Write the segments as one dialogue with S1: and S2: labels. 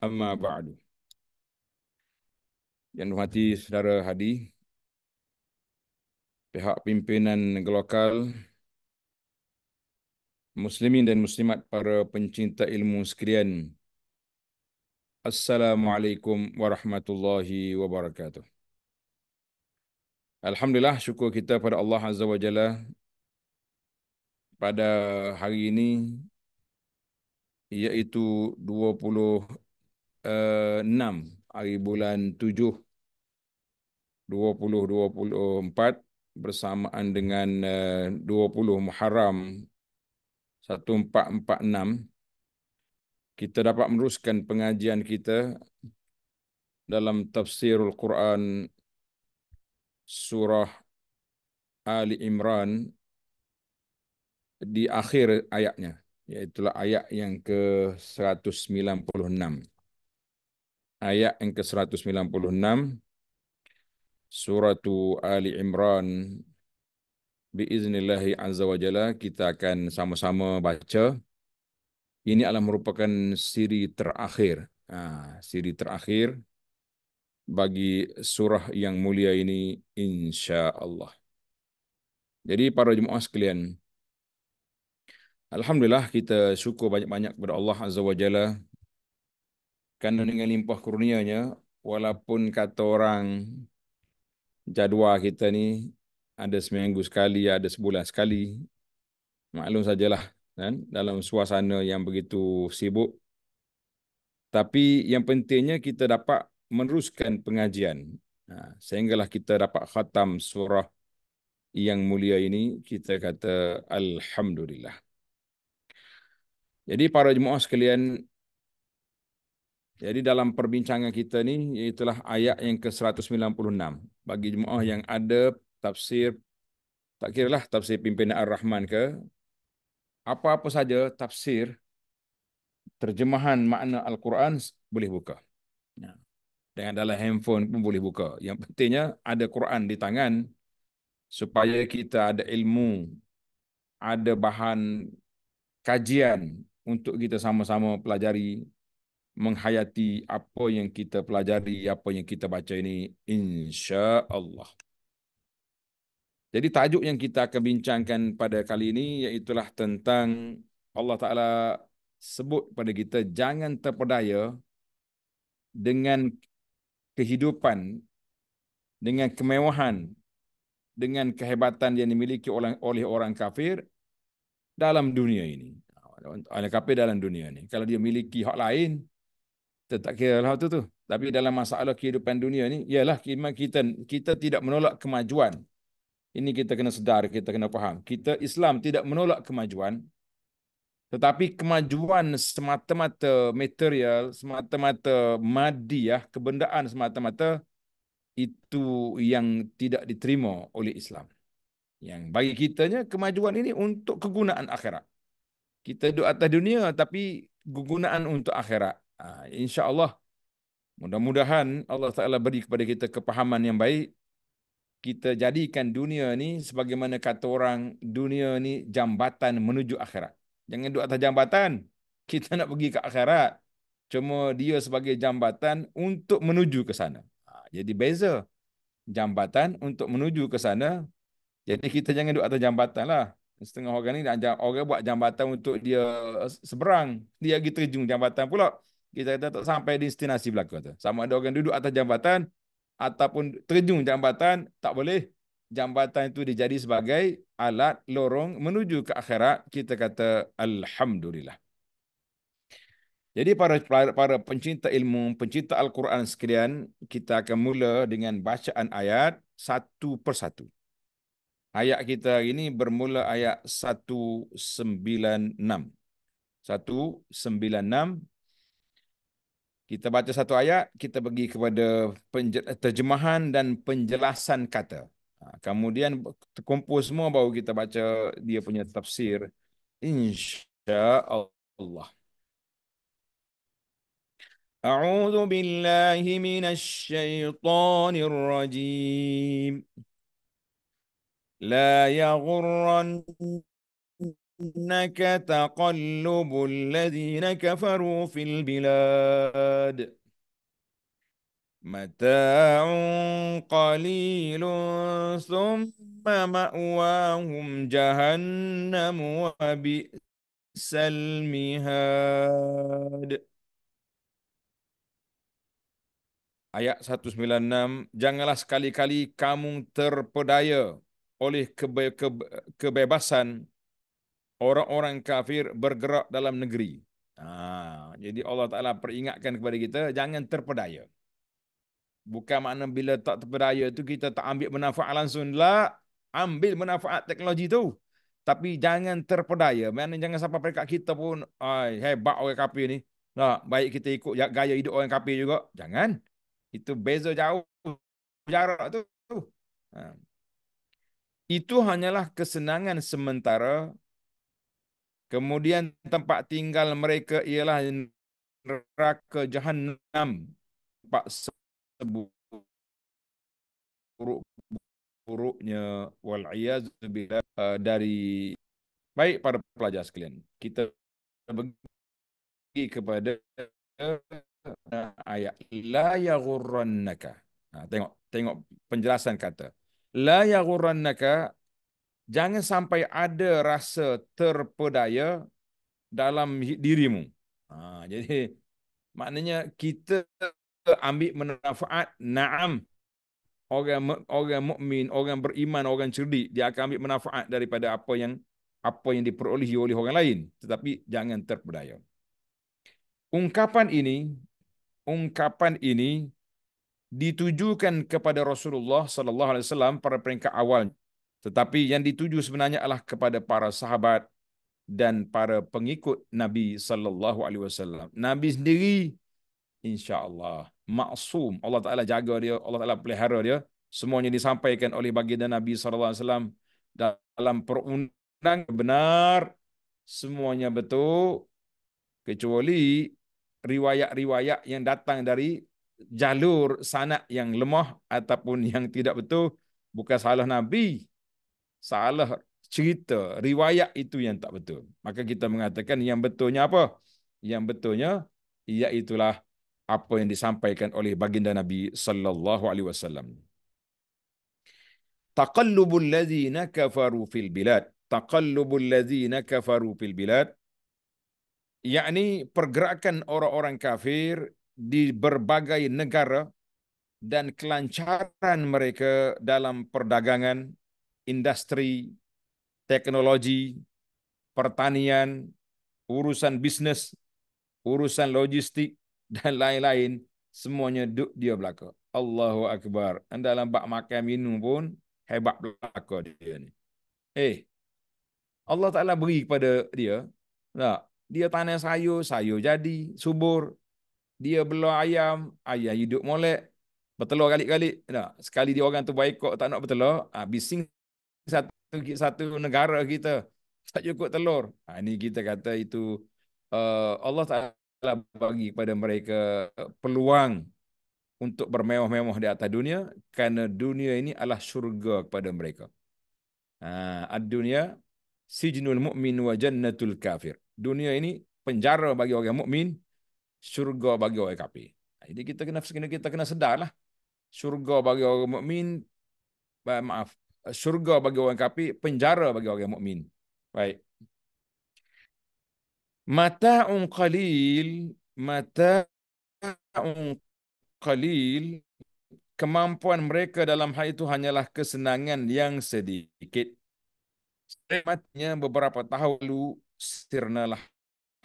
S1: Amma ba'du. Yang berhati saudara Hadi, pihak pimpinan lokal, muslimin dan muslimat para pencinta ilmu sekalian, Assalamualaikum warahmatullahi wabarakatuh. Alhamdulillah syukur kita pada Allah Azza wa Jalla pada hari ini iaitu Eh, enam uh, hari bulan tujuh dua dua puluh puluh empat bersamaan dengan uh, puluh Muharram satu empat empat enam. kita dapat meneruskan pengajian kita dalam tafsirul Quran surah Ali Imran di akhir ayatnya iaitu ayat yang ke 196 ayat yang ke-196 surah Ali Imran biiznillahi azza wa jalla kita akan sama-sama baca ini adalah merupakan siri terakhir ha, siri terakhir bagi surah yang mulia ini insya-Allah jadi para jemaah sekalian Alhamdulillah kita syukur banyak-banyak kepada Allah Azza wa kerana hmm. dengan limpah kurnianya, walaupun kata orang jadual kita ni ada seminggu sekali, ada sebulan sekali, maklum sajalah kan? dalam suasana yang begitu sibuk. Tapi yang pentingnya kita dapat meneruskan pengajian. Ha, sehinggalah kita dapat khatam surah yang mulia ini, kita kata Alhamdulillah. Jadi para jemaah sekalian jadi dalam perbincangan kita ni itulah ayat yang ke-196 bagi jemaah yang ada tafsir tak kira lah tafsir pimpinan Ar-Rahman ke apa-apa saja tafsir terjemahan makna Al-Quran boleh buka. Ya. Dengan dalam handphone pun boleh buka. Yang pentingnya ada Quran di tangan supaya kita ada ilmu, ada bahan kajian untuk kita sama-sama pelajari menghayati apa yang kita pelajari, apa yang kita baca ini insya-Allah. Jadi tajuk yang kita akan bincangkan pada kali ini iaitulah tentang Allah Taala sebut pada kita jangan terpedaya dengan kehidupan dengan kemewahan dengan kehebatan yang dimiliki oleh oleh orang kafir dalam dunia ini. Orang kafir dalam dunia ini. Kalau dia miliki hak lain, tak kira lah tu tu. Tapi dalam masalah kehidupan dunia ni, ialah iman kita kita tidak menolak kemajuan. Ini kita kena sedar, kita kena faham. Kita Islam tidak menolak kemajuan. Tetapi kemajuan semata-mata material, semata-mata madi, ah, kebendaan semata-mata, itu yang tidak diterima oleh Islam. Yang bagi kitanya, kemajuan ini untuk kegunaan akhirat. Kita duduk atas dunia tapi kegunaan untuk akhirat. Ah, InsyaAllah, mudah-mudahan Allah Ta'ala beri kepada kita kepahaman yang baik. Kita jadikan dunia ni sebagaimana kata orang, dunia ni jambatan menuju akhirat. Jangan duduk atas jambatan. Kita nak pergi ke akhirat. Cuma dia sebagai jambatan untuk menuju ke sana. Ah, jadi beza. Jambatan untuk menuju ke sana. Jadi kita jangan duduk atas jambatan lah. Setengah orang ni, orang buat jambatan untuk dia seberang. Dia pergi terjun jambatan pula kita kata tak sampai destinasi berlaku kata. Sama ada orang duduk atas jambatan ataupun terjun jambatan tak boleh jambatan itu dijadi sebagai alat lorong menuju ke akhirat kita kata alhamdulillah. Jadi para para pencinta ilmu, pencinta Al-Quran sekalian, kita akan mula dengan bacaan ayat satu persatu. Ayat kita hari ini bermula ayat 196. 196 kita baca satu ayat, kita pergi kepada terjemahan dan penjelasan kata. Ha, kemudian terkumpul semua baru kita baca dia punya tafsir. InsyaAllah. أعوذ بالله من الشيطان rajim, la يغرن إنك تقلب الذين كفروا في البلاد متاع قليل ثم مأواهم جهنم وبئس المهاد Ayat 196, janganlah sekali-kali kamu terpedaya oleh kebe- kebe- kebebasan orang-orang kafir bergerak dalam negeri. Ha, jadi Allah Ta'ala peringatkan kepada kita, jangan terpedaya. Bukan makna bila tak terpedaya tu kita tak ambil manfaat langsung lah. Ambil manfaat teknologi tu. Tapi jangan terpedaya. Maksudnya jangan sampai peringkat kita pun ay, hebat orang kafir ni. Nah, baik kita ikut ya, gaya hidup orang kafir juga. Jangan. Itu beza jauh jarak tu. Ha. Itu hanyalah kesenangan sementara Kemudian tempat tinggal mereka ialah neraka jahanam tempat seburuk buruknya wal billah eh, dari baik para pelajar sekalian kita pergi kepada ayat la yaghurrannaka ha, tengok tengok penjelasan kata la yaghurrannaka jangan sampai ada rasa terpedaya dalam dirimu. Ha, jadi maknanya kita ambil manfaat na'am orang orang mukmin, orang beriman, orang cerdik dia akan ambil manfaat daripada apa yang apa yang diperolehi oleh orang lain tetapi jangan terpedaya. Ungkapan ini ungkapan ini ditujukan kepada Rasulullah sallallahu alaihi wasallam pada peringkat awalnya. Tetapi yang dituju sebenarnya adalah kepada para sahabat dan para pengikut Nabi sallallahu alaihi wasallam. Nabi sendiri insya-Allah maksum. Allah Taala jaga dia, Allah Taala pelihara dia. Semuanya disampaikan oleh baginda Nabi sallallahu alaihi wasallam dalam perundang benar semuanya betul kecuali riwayat-riwayat yang datang dari jalur sanak yang lemah ataupun yang tidak betul bukan salah Nabi salah cerita, riwayat itu yang tak betul. Maka kita mengatakan yang betulnya apa? Yang betulnya iaitulah apa yang disampaikan oleh baginda Nabi sallallahu alaihi wasallam. Taqallubul ladzina kafaru fil bilad. Taqallubul ladzina kafaru fil bilad. Yakni pergerakan orang-orang kafir di berbagai negara dan kelancaran mereka dalam perdagangan industri, teknologi, pertanian, urusan bisnes, urusan logistik, dan lain-lain, semuanya duduk dia belaka. Allahu Akbar. Dalam bak makan minum pun, hebat belaka dia ni. Eh, Allah Ta'ala beri kepada dia, tak? dia tanam sayur, sayur jadi, subur. Dia belah ayam, ayam hidup molek, bertelur kali-kali. Tak? Sekali dia orang tu baik kok, tak nak bertelur, ha, sing satu satu negara kita tak cukup telur. Ha, ini kita kata itu uh, Allah Taala bagi kepada mereka peluang untuk bermewah-mewah di atas dunia kerana dunia ini adalah syurga kepada mereka. Ha, ad dunia sijnul mu'min wa jannatul kafir. Dunia ini penjara bagi orang mukmin, syurga bagi orang kafir. Ha, jadi kita kena kena kita kena sedarlah. Syurga bagi orang mukmin maaf, syurga bagi orang kafir, penjara bagi orang mukmin. Baik. Mata'un qalil, mata'un qalil, kemampuan mereka dalam hal itu hanyalah kesenangan yang sedikit. Sebenarnya beberapa tahun lalu, sirnalah.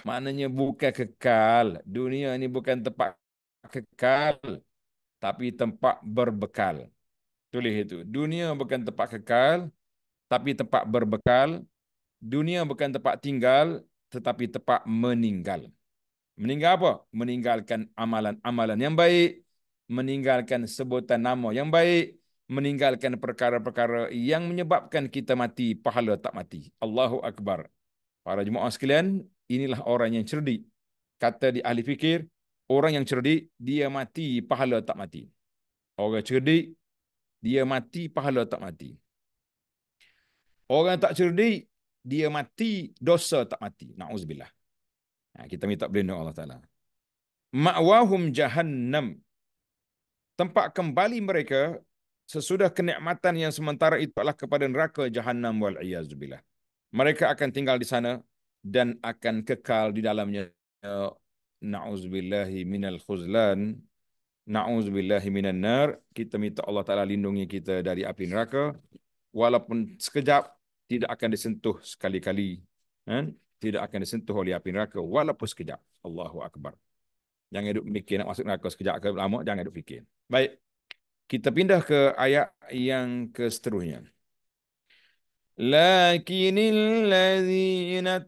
S1: Maknanya bukan kekal. Dunia ini bukan tempat kekal, tapi tempat berbekal. Tulis itu. Dunia bukan tempat kekal, tapi tempat berbekal. Dunia bukan tempat tinggal, tetapi tempat meninggal. Meninggal apa? Meninggalkan amalan-amalan yang baik. Meninggalkan sebutan nama yang baik. Meninggalkan perkara-perkara yang menyebabkan kita mati, pahala tak mati. Allahu Akbar. Para jemaah sekalian, inilah orang yang cerdik. Kata di ahli fikir, orang yang cerdik, dia mati, pahala tak mati. Orang cerdik, dia mati pahala tak mati. Orang tak cerdik, dia mati dosa tak mati. Na'uzubillah. Ha, kita minta berlindung Allah Ta'ala. Ma'wahum jahannam. Tempat kembali mereka sesudah kenikmatan yang sementara itu adalah kepada neraka jahannam wal'iyazubillah. Mereka akan tinggal di sana dan akan kekal di dalamnya. Na'uzubillahi minal khuzlan na'udzubillahi minan nar kita minta Allah Taala lindungi kita dari api neraka walaupun sekejap tidak akan disentuh sekali-kali kan tidak akan disentuh oleh api neraka walaupun sekejap Allahu akbar jangan hidup mikir nak masuk neraka sekejap ke lama jangan hidup fikir baik kita pindah ke ayat yang keseterusnya lakinnal ladzina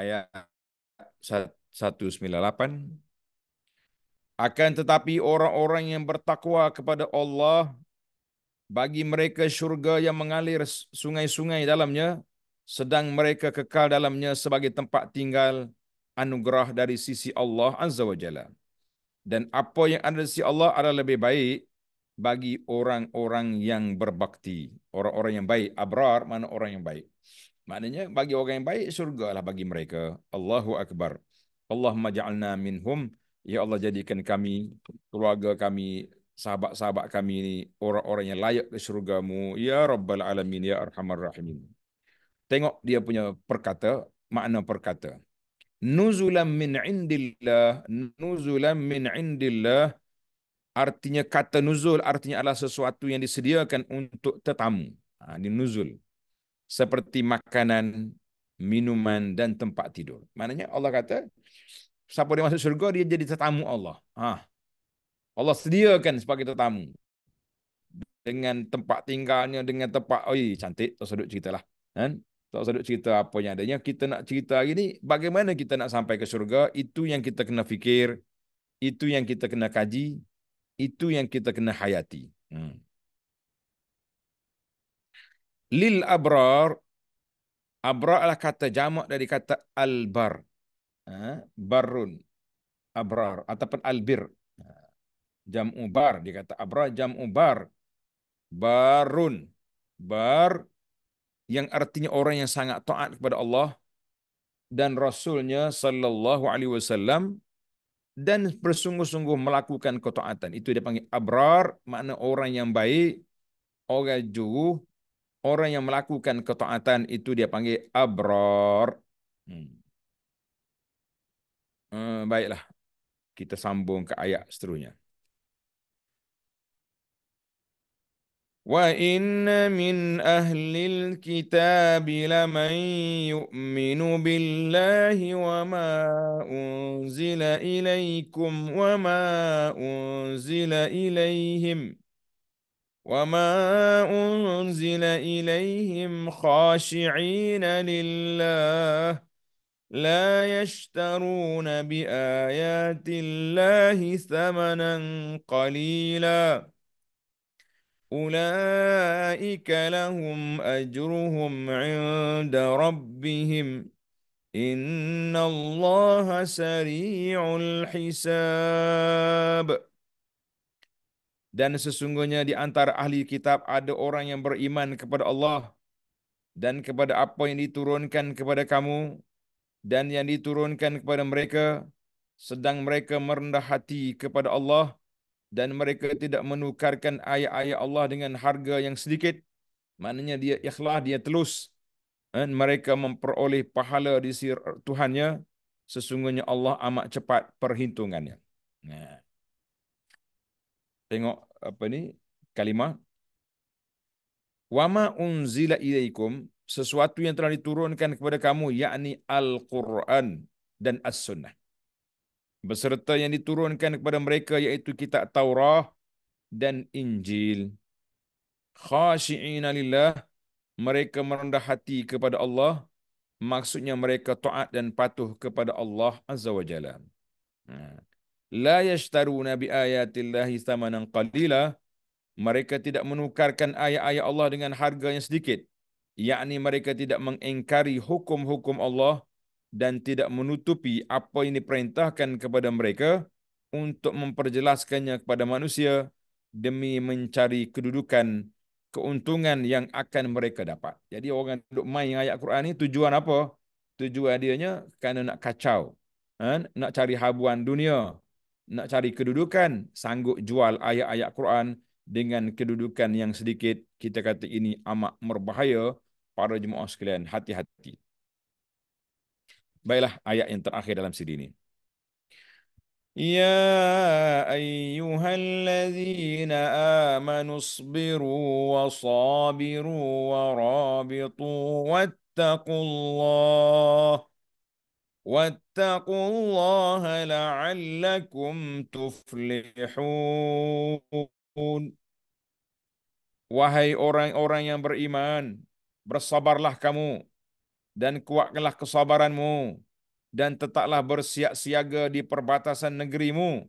S1: ayat 198 akan tetapi orang-orang yang bertakwa kepada Allah bagi mereka syurga yang mengalir sungai-sungai dalamnya sedang mereka kekal dalamnya sebagai tempat tinggal anugerah dari sisi Allah azza wajalla dan apa yang ada di sisi Allah adalah lebih baik bagi orang-orang yang berbakti orang-orang yang baik abrar mana orang yang baik Maknanya bagi orang yang baik syurga lah bagi mereka. Allahu akbar. Allahumma ja'alna minhum. Ya Allah jadikan kami, keluarga kami, sahabat-sahabat kami ni orang-orang yang layak ke syurgamu. Ya Rabbal Alamin, Ya Arhamar Rahimin. Tengok dia punya perkata, makna perkata. Nuzulam min indillah, nuzulam min indillah. Artinya kata nuzul, artinya adalah sesuatu yang disediakan untuk tetamu. Ha, ini nuzul seperti makanan, minuman dan tempat tidur. Maknanya Allah kata siapa dia masuk syurga dia jadi tetamu Allah. Ha. Allah sediakan sebagai tetamu. Dengan tempat tinggalnya, dengan tempat, oi cantik, tak sedut cerita lah. Kan? Tak sedut cerita apa yang adanya. Kita nak cerita hari ni, bagaimana kita nak sampai ke syurga, itu yang kita kena fikir, itu yang kita kena kaji, itu yang kita kena hayati. Hmm lil abrar abrar adalah kata jamak dari kata albar, ha? barun abrar ataupun al bir ha. jamu bar dia kata abrar jamu bar barun bar yang artinya orang yang sangat taat kepada Allah dan rasulnya sallallahu alaihi wasallam dan bersungguh-sungguh melakukan ketaatan itu dia panggil abrar makna orang yang baik orang juru Orang yang melakukan ketaatan itu dia panggil abror. Hmm. Hmm, baiklah. Kita sambung ke ayat seterusnya. وَإِنَّ مِنْ أَهْلِ الْكِتَابِ لَمَنْ يُؤْمِنُ بِاللَّهِ وَمَا أُنْزِلَ إِلَيْكُمْ وَمَا أُنْزِلَ إِلَيْهِمْ وما أنزل إليهم خاشعين لله لا يشترون بآيات الله ثمنا قليلا أولئك لهم أجرهم عند ربهم إن الله سريع الحساب dan sesungguhnya di antara ahli kitab ada orang yang beriman kepada Allah dan kepada apa yang diturunkan kepada kamu dan yang diturunkan kepada mereka sedang mereka merendah hati kepada Allah dan mereka tidak menukarkan ayat-ayat Allah dengan harga yang sedikit maknanya dia ikhlas dia telus dan mereka memperoleh pahala di sisi Tuhannya sesungguhnya Allah amat cepat perhitungannya nah tengok apa ni kalimah wama unzila ilaikum sesuatu yang telah diturunkan kepada kamu yakni al-Quran dan as-Sunnah beserta yang diturunkan kepada mereka yaitu kitab Taurat dan Injil khashi'ina lillah mereka merendah hati kepada Allah maksudnya mereka taat dan patuh kepada Allah azza wajalla hmm. Ha la yashtaruna bi ayatillahi thamanan qalila mereka tidak menukarkan ayat-ayat Allah dengan harga yang sedikit yakni mereka tidak mengingkari hukum-hukum Allah dan tidak menutupi apa yang diperintahkan kepada mereka untuk memperjelaskannya kepada manusia demi mencari kedudukan keuntungan yang akan mereka dapat. Jadi orang yang main ayat Quran ni tujuan apa? Tujuan dia nya kerana nak kacau. Ha? Nak cari habuan dunia nak cari kedudukan sanggup jual ayat-ayat Quran dengan kedudukan yang sedikit kita kata ini amat berbahaya para jemaah sekalian hati-hati Baiklah ayat yang terakhir dalam siri ini Ya ayyuhallazina amanu sabiru wa sabiru wa rabitu wa wattaqullaha واتقوا الله لعلكم تفلحون Wahai orang-orang yang beriman, bersabarlah kamu dan kuatkanlah kesabaranmu dan tetaplah bersiap-siaga di perbatasan negerimu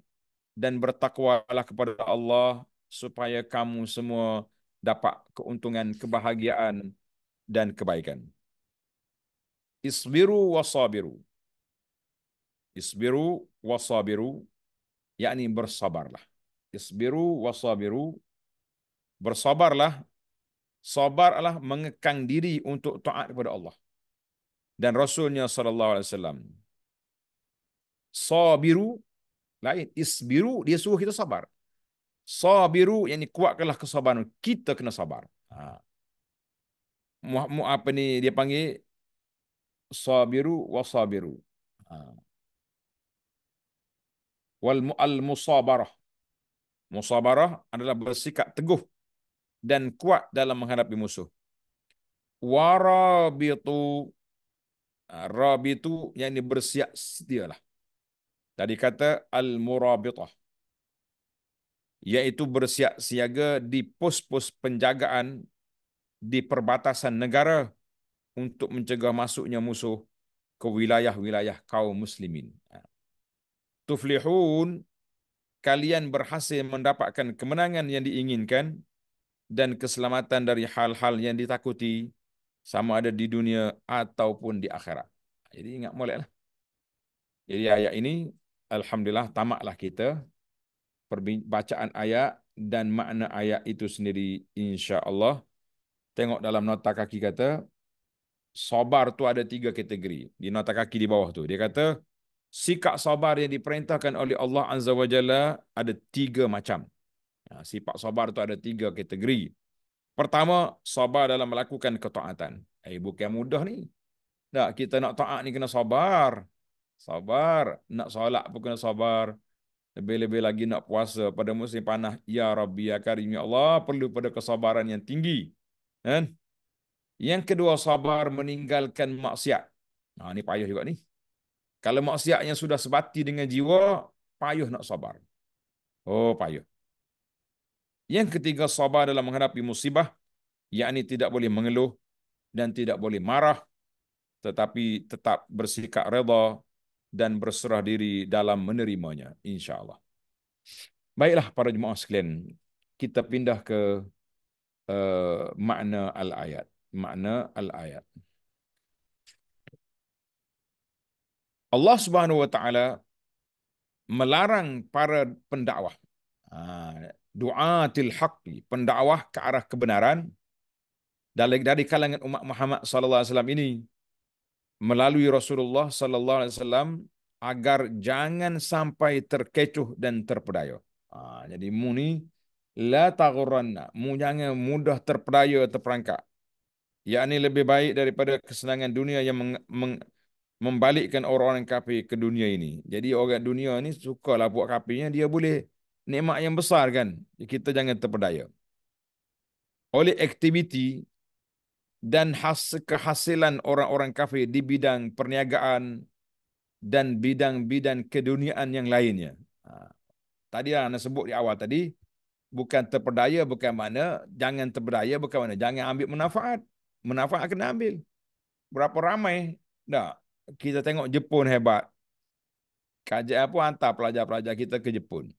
S1: dan bertakwalah kepada Allah supaya kamu semua dapat keuntungan, kebahagiaan dan kebaikan. Isbiru wa sabiru. Isbiru wasabiru, yakni bersabarlah. Isbiru wasabiru, bersabarlah. Sabar adalah mengekang diri untuk taat kepada Allah. Dan Rasulnya SAW. Sabiru, lain. Isbiru, dia suruh kita sabar. Sabiru, yang ini kuatkanlah kesabaran. Kita kena sabar. Ha. apa ni dia panggil? Sabiru wasabiru. Ha wal mu'al musabarah Musabarah adalah bersikap teguh dan kuat dalam menghadapi musuh. Warabitu ha, rabitu yang ini bersiap setialah. Tadi kata al-murabitah. Iaitu bersiap siaga di pos-pos penjagaan di perbatasan negara untuk mencegah masuknya musuh ke wilayah-wilayah kaum muslimin. Ha, tuflihun kalian berhasil mendapatkan kemenangan yang diinginkan dan keselamatan dari hal-hal yang ditakuti sama ada di dunia ataupun di akhirat. Jadi ingat moleklah. Jadi ayat ini alhamdulillah tamaklah kita bacaan ayat dan makna ayat itu sendiri insya-Allah tengok dalam nota kaki kata sobar tu ada tiga kategori di nota kaki di bawah tu dia kata sikap sabar yang diperintahkan oleh Allah Azza wa Jalla ada tiga macam. Ya, Sifat sabar tu ada tiga kategori. Pertama, sabar dalam melakukan ketaatan. Eh, bukan mudah ni. Tak, kita nak taat ni kena sabar. Sabar. Nak solat pun kena sabar. Lebih-lebih lagi nak puasa pada musim panah. Ya Rabbi, Ya Karim, Ya Allah. Perlu pada kesabaran yang tinggi. Kan? Yang kedua, sabar meninggalkan maksiat. Nah, ha, ni payah juga ni. Kalau maksiat yang sudah sebati dengan jiwa, payuh nak sabar. Oh, payuh. Yang ketiga, sabar dalam menghadapi musibah, ini tidak boleh mengeluh dan tidak boleh marah, tetapi tetap bersikap reda dan berserah diri dalam menerimanya. InsyaAllah. Baiklah, para jemaah sekalian. Kita pindah ke uh, makna al-ayat. Makna al-ayat. Allah Subhanahu Wa Taala melarang para pendakwah doa ha, til haqqi, pendakwah ke arah kebenaran dari dari kalangan umat Muhammad sallallahu alaihi wasallam ini melalui Rasulullah sallallahu alaihi wasallam agar jangan sampai terkecoh dan terpedaya. Ha, jadi muni la taghurranna, mu jangan mudah terpedaya terperangkap. yang ini lebih baik daripada kesenangan dunia yang membalikkan orang-orang kafir ke dunia ini. Jadi orang dunia ni sukalah buat kafirnya dia boleh nikmat yang besar kan. Kita jangan terpedaya. Oleh aktiviti dan kehasilan orang-orang kafir di bidang perniagaan dan bidang-bidang keduniaan yang lainnya. Ha. Tadi yang anda sebut di awal tadi, bukan terpedaya bukan mana, jangan terpedaya bukan mana, jangan ambil manfaat. Manfaat akan ambil. Berapa ramai? Tak kita tengok Jepun hebat. KJR pun hantar pelajar-pelajar kita ke Jepun.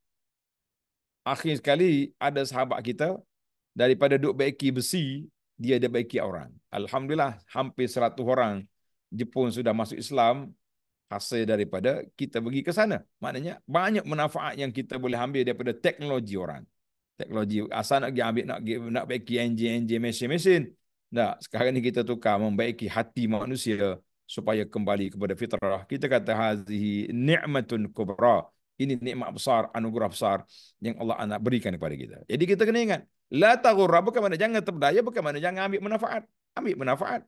S1: Akhir sekali ada sahabat kita daripada duk baiki besi, dia ada baiki orang. Alhamdulillah hampir seratus orang Jepun sudah masuk Islam hasil daripada kita pergi ke sana. Maknanya banyak manfaat yang kita boleh ambil daripada teknologi orang. Teknologi asal nak pergi ambil, nak, pergi, nak beki enjin-enjin mesin-mesin. Tak, sekarang ni kita tukar membaiki hati manusia supaya kembali kepada fitrah. Kita kata hazihi ni'matun kubra. Ini nikmat besar, anugerah besar yang Allah anak berikan kepada kita. Jadi kita kena ingat. La taghurra bukan mana jangan terpedaya, bukan mana jangan ambil manfaat. Ambil manfaat.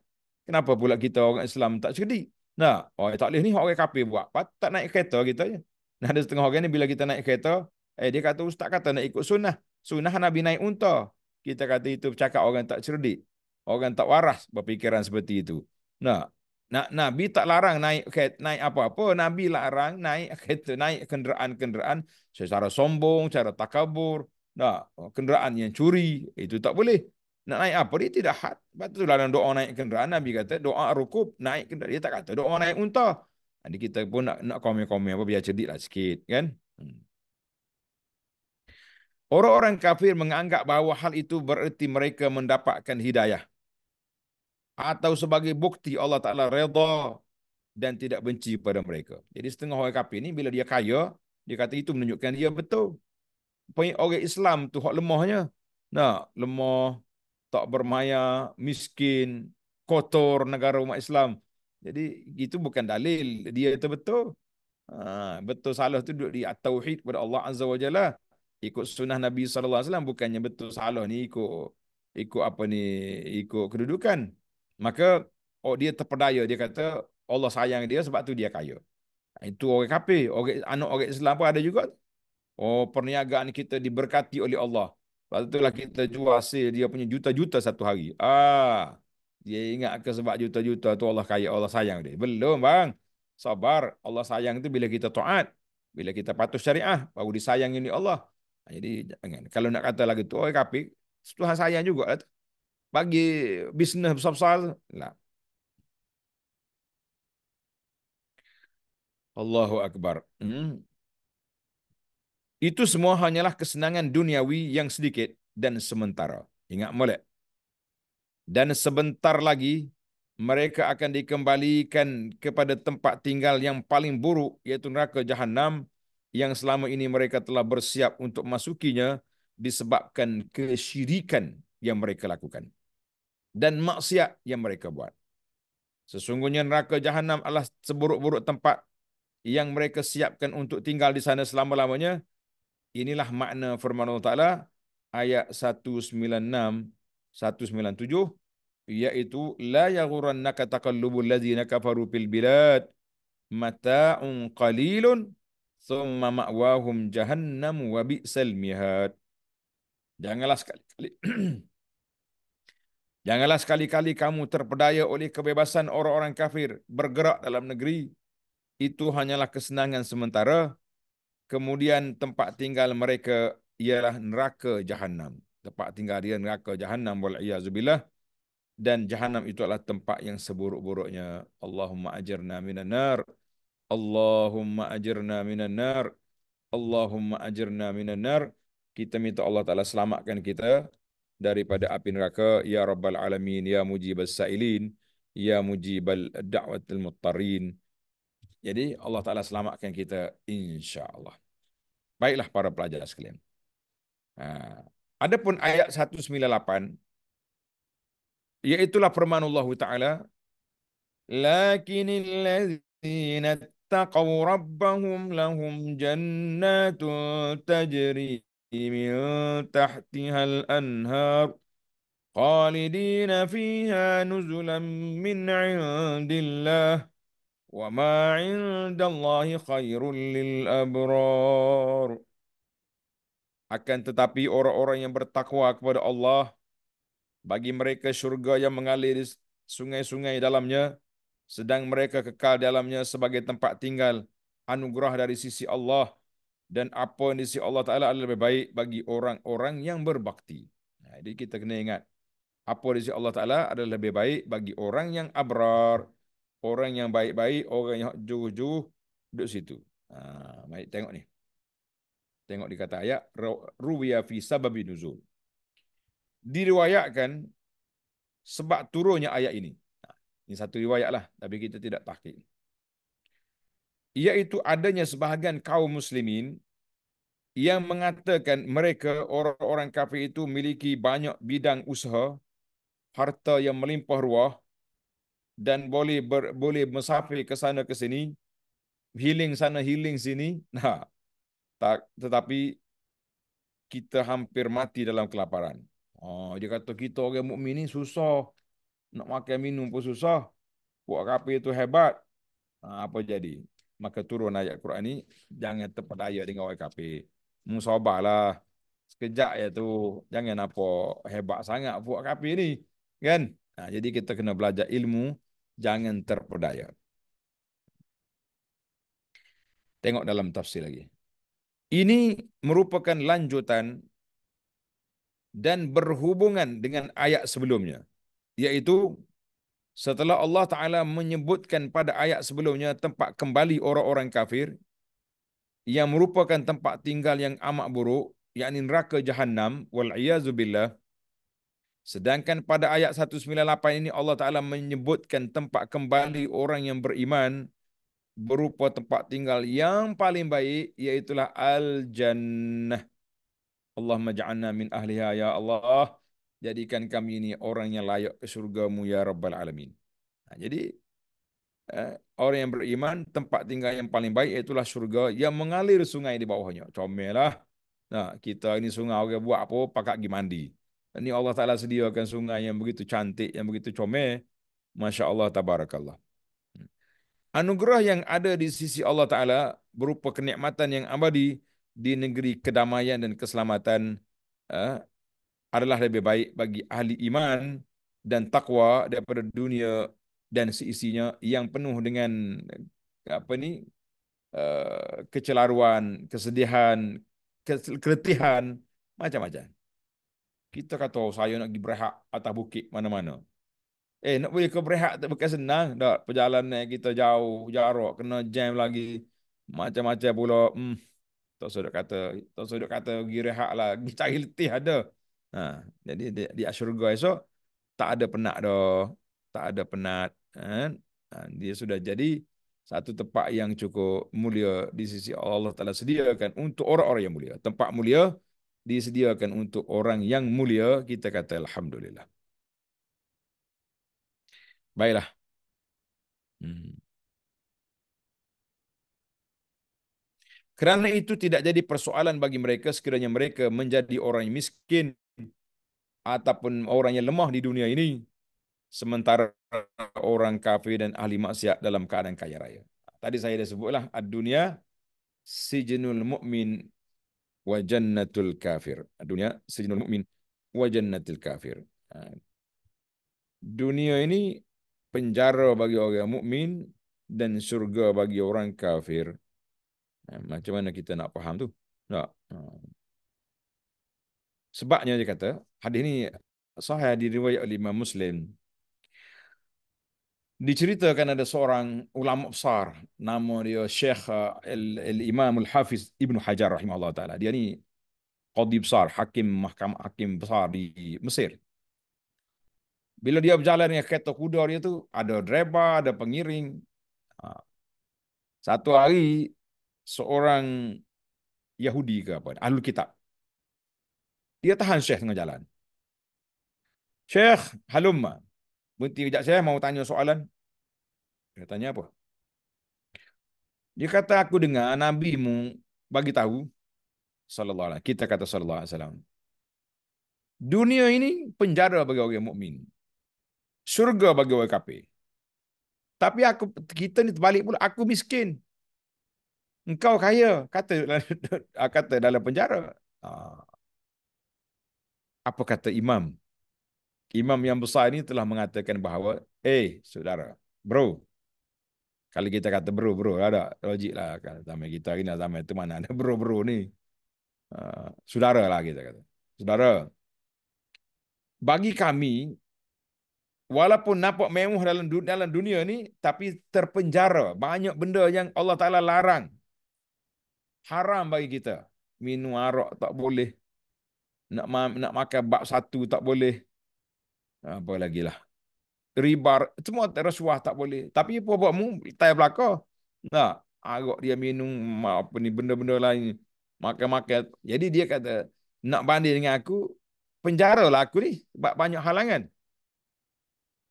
S1: Kenapa pula kita orang Islam tak sedih? Nah, oh tak boleh ni orang kapi buat. Patut naik kereta kita je. Nah, ada setengah orang ni bila kita naik kereta, eh dia kata ustaz kata nak ikut sunnah. Sunnah Nabi naik unta. Kita kata itu cakap orang tak cerdik. Orang tak waras berfikiran seperti itu. Nah, Nabi tak larang naik naik apa-apa. Nabi larang naik kereta, naik kenderaan-kenderaan secara sombong, secara takabur. Nah, kenderaan yang curi itu tak boleh. Nak naik apa dia tidak had. Batu tu dalam doa naik kenderaan Nabi kata doa rukub naik kenderaan. Dia tak kata doa naik unta. Jadi kita pun nak nak komen-komen apa biar cerdiklah sikit kan. Hmm. Orang-orang kafir menganggap bahawa hal itu bererti mereka mendapatkan hidayah atau sebagai bukti Allah Ta'ala reda dan tidak benci pada mereka. Jadi setengah orang kapi ni bila dia kaya, dia kata itu menunjukkan dia betul. Poin orang Islam tu hak lemahnya. Nah, lemah, tak bermaya, miskin, kotor negara umat Islam. Jadi itu bukan dalil dia itu betul. Ha, betul salah tu duduk di tauhid kepada Allah Azza wa Jalla. Ikut sunnah Nabi sallallahu alaihi wasallam bukannya betul salah ni ikut ikut apa ni ikut kedudukan maka oh dia terpedaya dia kata Allah sayang dia sebab tu dia kaya. Itu orang kafir, orang anak orang Islam pun ada juga. Oh perniagaan kita diberkati oleh Allah. Sebab itulah kita jual hasil dia punya juta-juta satu hari. Ah. Dia ingat ke sebab juta-juta tu Allah kaya, Allah sayang dia. Belum bang. Sabar. Allah sayang tu bila kita taat, bila kita patuh syariah baru disayangi oleh Allah. Jadi jangan kalau nak kata lagi tu orang kafir, Tuhan sayang juga tu bagi bisnes besar-besar. Nah. Allahu Akbar. Hmm. Itu semua hanyalah kesenangan duniawi yang sedikit dan sementara. Ingat molek. Dan sebentar lagi, mereka akan dikembalikan kepada tempat tinggal yang paling buruk, iaitu neraka Jahannam, yang selama ini mereka telah bersiap untuk masukinya disebabkan kesyirikan yang mereka lakukan dan maksiat yang mereka buat. Sesungguhnya neraka jahanam adalah seburuk-buruk tempat yang mereka siapkan untuk tinggal di sana selama-lamanya. Inilah makna firman Allah Ta'ala ayat 196 197 iaitu la yaghurannaka taqallubul ladzina kafaru bil bilad mata'un qalilun thumma ma'wahum jahannam wa bi'sal mihad. Janganlah sekali-kali Janganlah sekali-kali kamu terpedaya oleh kebebasan orang-orang kafir bergerak dalam negeri. Itu hanyalah kesenangan sementara. Kemudian tempat tinggal mereka ialah neraka jahannam. Tempat tinggal dia neraka jahannam wal'iyazubillah. Dan jahannam itu adalah tempat yang seburuk-buruknya. Allahumma ajirna minan nar. Allahumma ajirna minan nar. Allahumma ajirna minan nar. Kita minta Allah Ta'ala selamatkan kita daripada api neraka ya rabbal alamin ya mujibas sa'ilin ya mujibal da'watil muttarin jadi Allah taala selamatkan kita insyaallah baiklah para pelajar sekalian ha adapun ayat 198 iaitulah firman Allah taala lakinnal ladzina taqaw rabbahum lahum jannatun tajri من تحتها الأنهار خالدين فيها نزلا من عند الله وما عند الله خير للأبرار akan tetapi orang-orang yang bertakwa kepada Allah bagi mereka syurga yang mengalir sungai-sungai dalamnya sedang mereka kekal dalamnya sebagai tempat tinggal anugerah dari sisi Allah dan apa yang disi Allah Taala adalah lebih baik bagi orang-orang yang berbakti. Nah, jadi kita kena ingat apa yang disi Allah Taala adalah lebih baik bagi orang yang abrar, orang yang baik-baik, orang yang jujur-jujur duduk situ. Ha, mari tengok ni. Tengok di kata ayat ruwiya fi sababi nuzul. Diriwayatkan sebab turunnya ayat ini. Ha, ini satu riwayat lah. Tapi kita tidak tahkik iaitu adanya sebahagian kaum muslimin yang mengatakan mereka orang-orang kafir itu memiliki banyak bidang usaha harta yang melimpah ruah dan boleh ber, boleh bersafir ke sana ke sini healing sana healing sini nah tak tetapi kita hampir mati dalam kelaparan oh dia kata kita orang mukmin ni susah nak makan minum pun susah buat kafir itu hebat ha, apa jadi maka turun ayat Quran ni jangan terpedaya dengan orang kafir. Musabahlah sekejap ya tu. Jangan apa hebat sangat buat kafir ni. Kan? Nah, ha, jadi kita kena belajar ilmu jangan terpedaya. Tengok dalam tafsir lagi. Ini merupakan lanjutan dan berhubungan dengan ayat sebelumnya. Iaitu Setelah Allah Ta'ala menyebutkan pada ayat sebelumnya tempat kembali orang-orang kafir yang merupakan tempat tinggal yang amat buruk, yakni neraka jahannam, wal'iyazubillah. Sedangkan pada ayat 198 ini Allah Ta'ala menyebutkan tempat kembali orang yang beriman berupa tempat tinggal yang paling baik, iaitulah al-jannah. Allahumma ja'anna min ahliha ya Allah jadikan kami ini orang yang layak ke surgamu ya Rabbal Alamin. Nah, ha, jadi eh, orang yang beriman tempat tinggal yang paling baik itulah surga yang mengalir sungai di bawahnya. Comelah. Nah, kita ini sungai orang buat apa pakak pergi mandi. Ini Allah Ta'ala sediakan sungai yang begitu cantik, yang begitu comel. Masya Allah, Tabarakallah. Hmm. Anugerah yang ada di sisi Allah Ta'ala berupa kenikmatan yang abadi di negeri kedamaian dan keselamatan eh, adalah lebih baik bagi ahli iman dan takwa daripada dunia dan seisinya yang penuh dengan apa ni uh, kecelaruan, kesedihan, keletihan, macam-macam. Kita kata oh, saya nak pergi berehat atas bukit mana-mana. Eh, nak pergi ke berehat tak bukan senang. Dah, perjalanan kita jauh, jarak, kena jam lagi. Macam-macam pula. Hmm, tak sudah kata, tak sudah kata pergi rehat lah. Pergi cari letih ada. Ha, jadi di, di asyurga esok tak ada penat doh, Tak ada penat. Kan? Ha, dia sudah jadi satu tempat yang cukup mulia di sisi Allah Ta'ala sediakan untuk orang-orang yang mulia. Tempat mulia disediakan untuk orang yang mulia, kita kata Alhamdulillah. Baiklah. Hmm. Kerana itu tidak jadi persoalan bagi mereka sekiranya mereka menjadi orang yang miskin ataupun orang yang lemah di dunia ini sementara orang kafir dan ahli maksiat dalam keadaan kaya raya. Tadi saya dah sebutlah ad-dunya sijnul mukmin wa jannatul kafir. Dunia sijnul mukmin wa jannatul kafir. Ha. Dunia ini penjara bagi orang mukmin dan surga bagi orang kafir. Eh, macam mana kita nak faham tu? Tak. Ha. Sebabnya dia kata, hadis ni sahih diriwayat oleh Imam Muslim. Diceritakan ada seorang ulama besar nama dia Syekh eh, Al-Imam Al-Hafiz Ibn Hajar rahimahullah taala. Dia ni qadi besar, hakim mahkamah hakim besar di Mesir. Bila dia berjalan dengan kereta kuda dia tu, ada driver, ada pengiring. Ha. Satu hari seorang Yahudi ke apa, ahlul kitab. Dia tahan Syekh tengah jalan. Syekh Halumma, berhenti kejap saya, mau tanya soalan. Dia tanya apa? Dia kata, aku dengar Nabi mu bagi tahu, sallallahu alaihi kita kata sallallahu alaihi wasallam dunia ini penjara bagi orang mukmin surga bagi orang kafir tapi aku kita ni terbalik pula aku miskin engkau kaya kata ah, kata dalam penjara ah. apa kata imam imam yang besar ini telah mengatakan bahawa eh hey, saudara bro kalau kita kata bro bro ada logiklah kan zaman kita ini zaman itu mana ada bro bro ni ah, saudara lah kita kata saudara bagi kami walaupun nampak mewah dalam dalam dunia ni tapi terpenjara banyak benda yang Allah Taala larang haram bagi kita. Minum arak tak boleh. Nak ma- nak makan bab satu tak boleh. Apa lagi lah. Ribar, semua rasuah tak boleh. Tapi apa buat mu, tai belakang. Tak, arak dia minum apa ni, benda-benda lain. Makan-makan. Jadi dia kata, nak banding dengan aku, penjara lah aku ni. Sebab banyak halangan.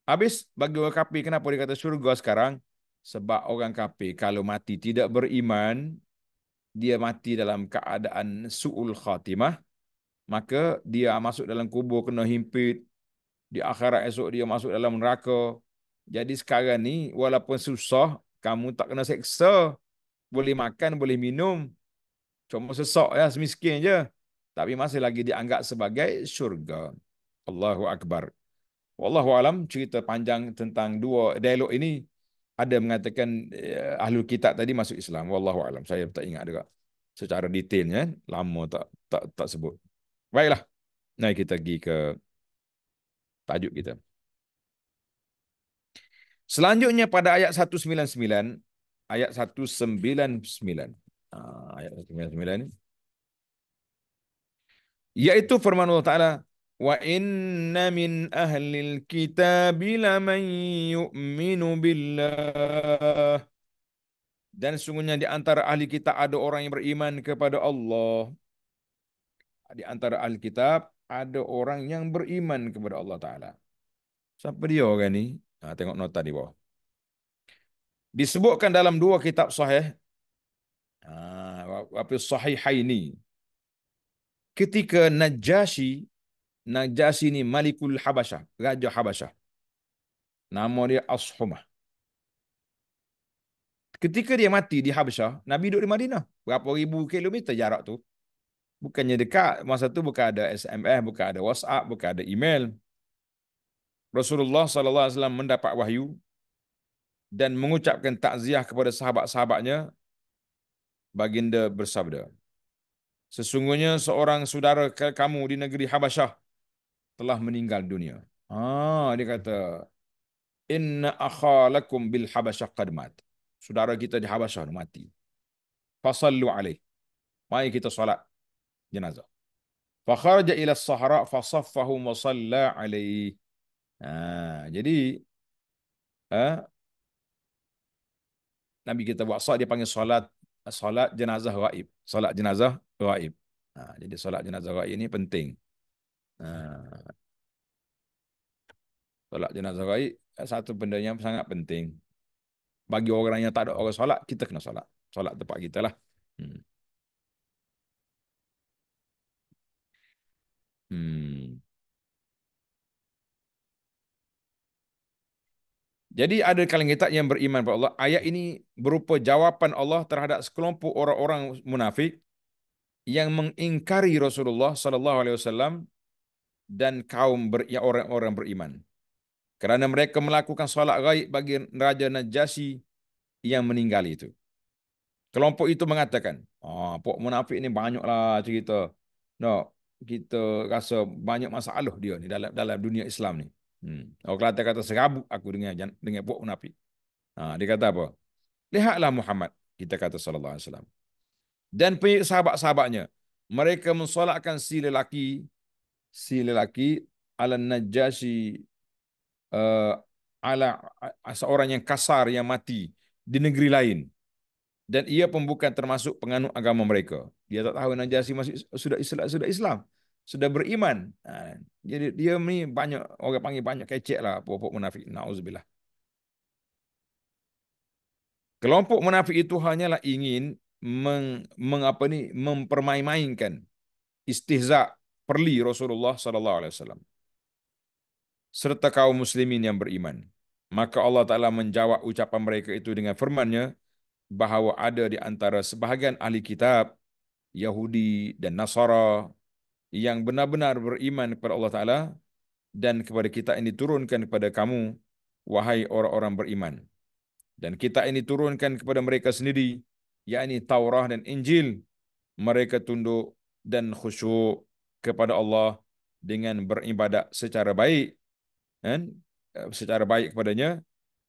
S1: Habis bagi orang kafir kenapa dia kata surga sekarang? Sebab orang kafir kalau mati tidak beriman, dia mati dalam keadaan su'ul khatimah, maka dia masuk dalam kubur kena himpit, di akhirat esok dia masuk dalam neraka. Jadi sekarang ni, walaupun susah, kamu tak kena seksa, boleh makan, boleh minum, cuma sesak ya, semiskin je. Tapi masih lagi dianggap sebagai syurga. Allahu Akbar. Wallahu alam cerita panjang tentang dua dialog ini ada mengatakan eh, ahlul kitab tadi masuk Islam wallahu alam saya tak ingat juga secara detailnya lama tak tak tak sebut baiklah naik kita pergi ke tajuk kita selanjutnya pada ayat 199 ayat 199 ha, ayat 199 ni iaitu firman Allah Taala وإن من أهل الكتاب لمن يؤمن بالله dan sungguhnya di antara ahli kita ada orang yang beriman kepada Allah di antara ahli kitab ada orang yang beriman kepada Allah taala siapa dia orang ni ha, tengok nota di bawah disebutkan dalam dua kitab sahih ha apa ini? ketika najasyi Najasi ni Malikul habasha, Raja habasha. Nama dia Ashumah. Ketika dia mati di Habasha, Nabi duduk di Madinah. Berapa ribu kilometer jarak tu. Bukannya dekat. Masa tu bukan ada SMS, bukan ada WhatsApp, bukan ada email. Rasulullah sallallahu alaihi wasallam mendapat wahyu dan mengucapkan takziah kepada sahabat-sahabatnya baginda bersabda sesungguhnya seorang saudara kamu di negeri Habasyah telah meninggal dunia. Ah dia kata inna akhalakum bil habasyah qad mat. Saudara kita di Habasyah mati. Fasallu alaih. Mari kita solat jenazah. Fa kharaja ila Sahara. sahra fa saffahu wa salla alaihi. Ah ha, jadi eh, Nabi kita buat solat dia panggil solat solat jenazah raib. Solat jenazah raib. Ha, jadi solat jenazah raib ini penting. Solat ah. jenazah gaib satu benda yang sangat penting. Bagi orang yang tak ada orang solat, kita kena solat. Solat tempat kita lah. Hmm. Hmm. Jadi ada kalangan kita yang beriman kepada Allah. Ayat ini berupa jawapan Allah terhadap sekelompok orang-orang munafik yang mengingkari Rasulullah sallallahu alaihi wasallam dan kaum ber, ya orang-orang beriman. Kerana mereka melakukan solat gaib bagi Raja Najasyi yang meninggal itu. Kelompok itu mengatakan, oh ah, Pok Munafik ni banyaklah cerita. No, kita rasa banyak masalah dia ni dalam dalam dunia Islam ni. Hmm. Orang Kelantan kata serabut aku dengan dengan Pok Munafik. Ha, dia kata apa? Lihatlah Muhammad, kita kata sallallahu alaihi wasallam. Dan sahabat-sahabatnya, mereka mensolatkan si lelaki si lelaki ala najasi uh, eh, ala seorang yang kasar yang mati di negeri lain dan ia pun bukan termasuk penganut agama mereka dia tak tahu najasi masih sudah Islam sudah Islam sudah beriman jadi ha, dia ni banyak orang panggil banyak kecek lah pokok munafik nauzubillah kelompok munafik itu hanyalah ingin meng, apa ni mempermain-mainkan istihza perli Rasulullah sallallahu alaihi wasallam serta kaum muslimin yang beriman. Maka Allah Taala menjawab ucapan mereka itu dengan firman-Nya bahawa ada di antara sebahagian ahli kitab Yahudi dan Nasara yang benar-benar beriman kepada Allah Taala dan kepada kita ini turunkan kepada kamu wahai orang-orang beriman. Dan kita ini turunkan kepada mereka sendiri yakni Taurah dan Injil mereka tunduk dan khusyuk kepada Allah dengan beribadat secara baik kan eh, secara baik kepadanya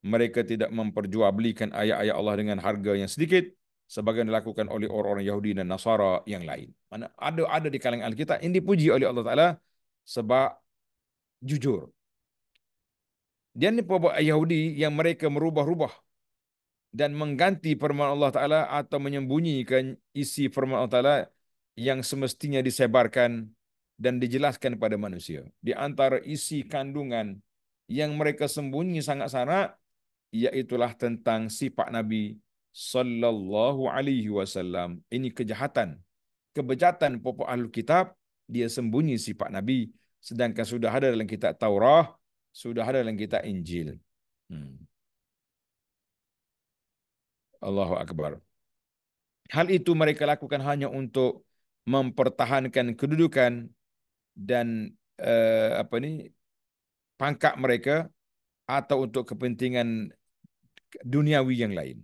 S1: mereka tidak memperjualbelikan ayat-ayat Allah dengan harga yang sedikit sebagaimana dilakukan oleh orang-orang Yahudi dan Nasara yang lain. Mana ada ada di kalangan Alkitab yang dipuji oleh Allah Taala sebab jujur. Dia ni perbuatan Yahudi yang mereka merubah-rubah dan mengganti firman Allah Taala atau menyembunyikan isi firman Allah Taala yang semestinya disebarkan dan dijelaskan kepada manusia. Di antara isi kandungan yang mereka sembunyi sangat sarak iaitulah tentang sifat Nabi sallallahu alaihi wasallam. Ini kejahatan. Kebejatan popo ahli kitab dia sembunyi sifat Nabi sedangkan sudah ada dalam kitab Taurah, sudah ada dalam kitab Injil. Hmm. Allahu akbar. Hal itu mereka lakukan hanya untuk mempertahankan kedudukan dan uh, apa ni pangkat mereka atau untuk kepentingan duniawi yang lain.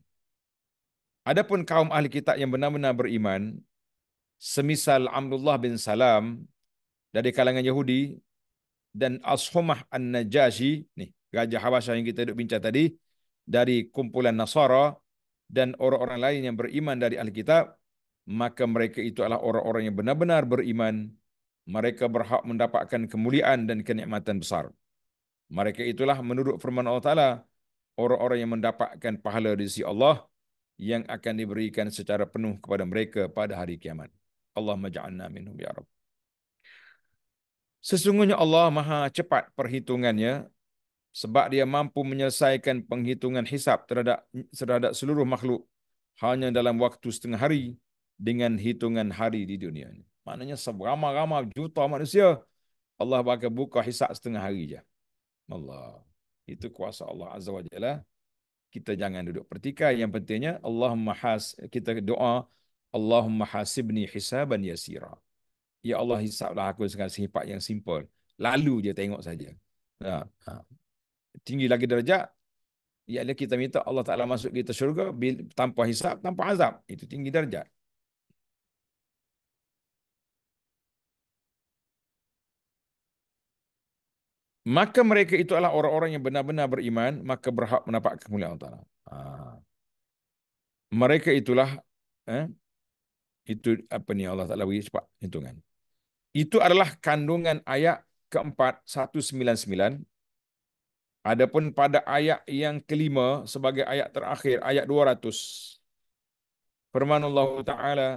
S1: Adapun kaum ahli kitab yang benar-benar beriman, semisal Amrullah bin Salam dari kalangan Yahudi dan Ashumah An-Najashi, ni Raja Habasyah yang kita duduk bincang tadi, dari kumpulan Nasara dan orang-orang lain yang beriman dari ahli kitab, maka mereka itu adalah orang-orang yang benar-benar beriman mereka berhak mendapatkan kemuliaan dan kenikmatan besar. Mereka itulah menurut firman Allah Ta'ala, orang-orang yang mendapatkan pahala di sisi Allah yang akan diberikan secara penuh kepada mereka pada hari kiamat. Allah maja'alna minum ya Rabb. Sesungguhnya Allah maha cepat perhitungannya sebab dia mampu menyelesaikan penghitungan hisap terhadap, terhadap seluruh makhluk hanya dalam waktu setengah hari dengan hitungan hari di dunia ini. Maknanya seramah-ramah juta manusia. Allah akan buka hisap setengah hari je. Allah. Itu kuasa Allah Azza wa Jalla. Kita jangan duduk pertikai. Yang pentingnya Allahumma has kita doa. Allahumma hasibni hisaban yasira. Ya Allah hisaplah aku dengan sifat yang simple. Lalu dia tengok saja. Ha. ha. Tinggi lagi darjat. Ialah kita minta Allah Ta'ala masuk kita syurga tanpa hisap, tanpa azab. Itu tinggi darjat. maka mereka itu adalah orang-orang yang benar-benar beriman, maka berhak mendapat kemuliaan Allah Ta'ala. Ha. Mereka itulah, eh, itu apa ni Allah Ta'ala beri cepat hitungan. Itu adalah kandungan ayat keempat, 199. Adapun pada ayat yang kelima, sebagai ayat terakhir, ayat 200. Firman Allah Ta'ala,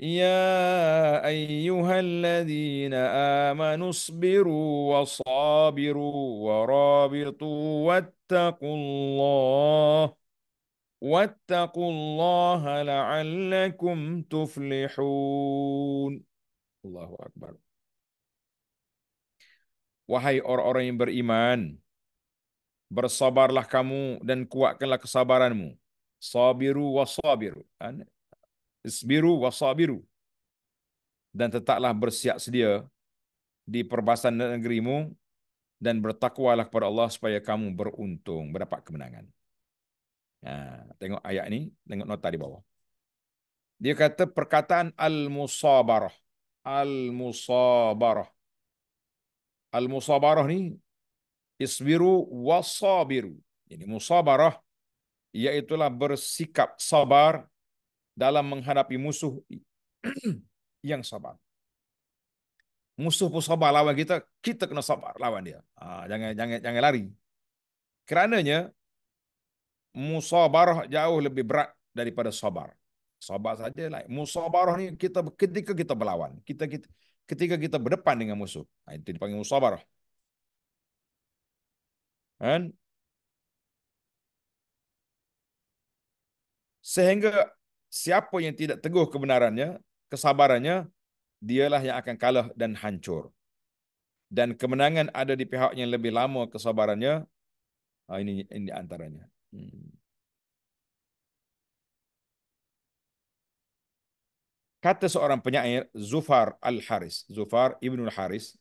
S1: يا أيها الذين آمنوا اصبروا وصابروا ورابطوا واتقوا الله واتقوا الله لعلكم tuflihun. Allahu Akbar. Wahai orang-orang yang beriman, bersabarlah kamu dan kuatkanlah kesabaranmu. Sabiru wa sabiru. isbiru wasabiru dan tetaplah bersiap sedia di perbasan negerimu dan bertakwalah kepada Allah supaya kamu beruntung, berdapat kemenangan. Ha, tengok ayat ini, tengok nota di bawah. Dia kata perkataan al-musabarah. Al-musabarah. Al-musabarah ni isbiru wasabiru. Jadi musabarah iaitulah bersikap sabar dalam menghadapi musuh yang sabar. Musuh pun sabar lawan kita, kita kena sabar lawan dia. Ha, jangan jangan jangan lari. Kerananya musabarah jauh lebih berat daripada sabar. Sabar saja lah. Musabarah ni kita ketika kita berlawan, kita, kita ketika kita berdepan dengan musuh. Ha, itu dipanggil musabarah. Kan? Sehingga siapa yang tidak teguh kebenarannya, kesabarannya, dialah yang akan kalah dan hancur. Dan kemenangan ada di pihak yang lebih lama kesabarannya. Ah, ini, ini antaranya. Hmm. Kata seorang penyair, Zufar Al-Haris. Zufar Ibn Al-Haris.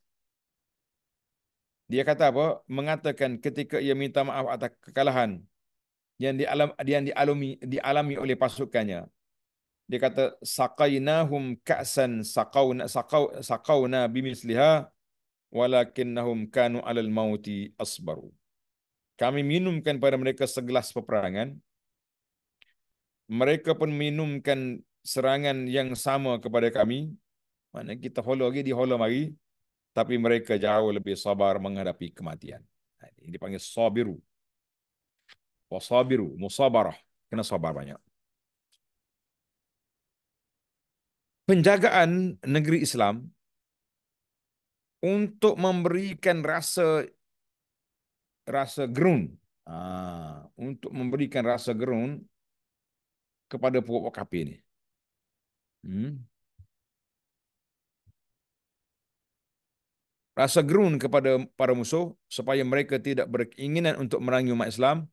S1: Dia kata apa? Mengatakan ketika ia minta maaf atas kekalahan yang dialami, yang dialami, dialami oleh pasukannya dia kata saqainahum ka'san saqawna saqaw saqawna bimithliha walakinnahum kanu alal mauti asbaru kami minumkan pada mereka segelas peperangan mereka pun minumkan serangan yang sama kepada kami mana kita follow lagi di follow mari tapi mereka jauh lebih sabar menghadapi kematian ini dipanggil sabiru wasabiru musabarah kena sabar banyak penjagaan negeri Islam untuk memberikan rasa rasa gerun ha, untuk memberikan rasa gerun kepada pokok-pokok kapi ini. Hmm. Rasa gerun kepada para musuh supaya mereka tidak berkeinginan untuk merangi umat Islam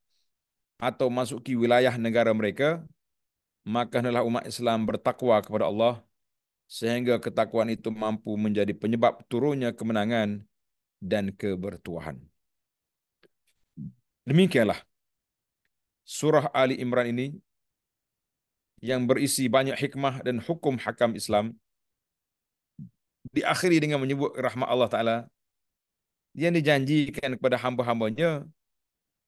S1: atau masuki wilayah negara mereka. Maka hendaklah umat Islam bertakwa kepada Allah sehingga ketakwaan itu mampu menjadi penyebab turunnya kemenangan dan kebertuahan. Demikianlah surah Ali Imran ini yang berisi banyak hikmah dan hukum hakam Islam diakhiri dengan menyebut rahmat Allah Ta'ala yang dijanjikan kepada hamba-hambanya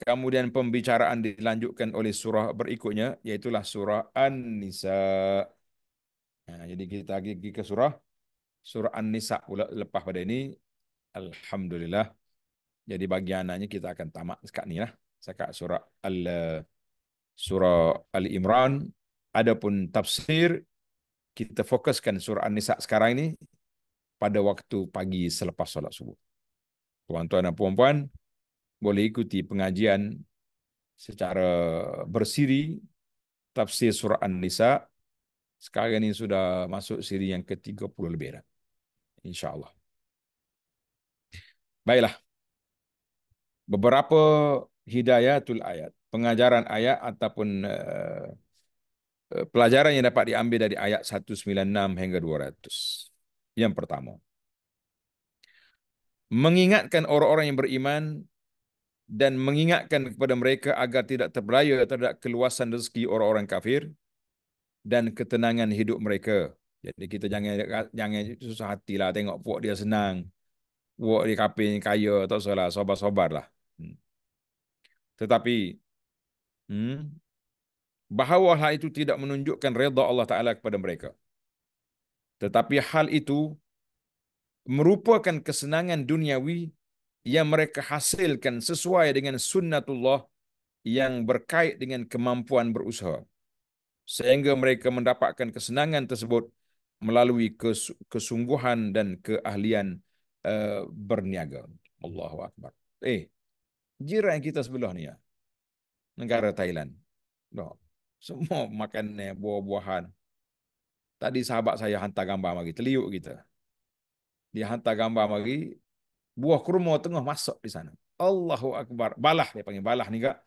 S1: kemudian pembicaraan dilanjutkan oleh surah berikutnya yaitulah surah An-Nisa' Ha, jadi kita pergi ke surah surah An-Nisa pula lepas pada ini alhamdulillah. Jadi bagianannya kita akan tamat dekat ni lah. Sekat surah Al surah Ali Imran adapun tafsir kita fokuskan surah An-Nisa sekarang ini pada waktu pagi selepas solat subuh. Tuan-tuan dan puan-puan boleh ikuti pengajian secara bersiri tafsir surah An-Nisa sekarang ini sudah masuk siri yang ke-30 lebih dah. Allah. Baiklah. Beberapa hidayatul ayat, pengajaran ayat ataupun uh, pelajaran yang dapat diambil dari ayat 196 hingga 200. Yang pertama. Mengingatkan orang-orang yang beriman dan mengingatkan kepada mereka agar tidak terbelayu tidak keluasan rezeki orang-orang kafir dan ketenangan hidup mereka. Jadi kita jangan jangan susah hati lah tengok puak dia senang. Puak dia kapin kaya tak salah sobar-sobar lah. lah. Hmm. Tetapi hmm, bahawa hal itu tidak menunjukkan reda Allah Ta'ala kepada mereka. Tetapi hal itu merupakan kesenangan duniawi yang mereka hasilkan sesuai dengan sunnatullah yang berkait dengan kemampuan berusaha sehingga mereka mendapatkan kesenangan tersebut melalui kesungguhan dan keahlian uh, berniaga. Allahu akbar. Eh, jiran kita sebelah ni ya. Negara Thailand. No. Semua makannya buah-buahan. Tadi sahabat saya hantar gambar lagi. Teliuk kita. Dia hantar gambar lagi. Buah kurma tengah masuk di sana. Allahu Akbar. Balah dia panggil. Balah ni kak.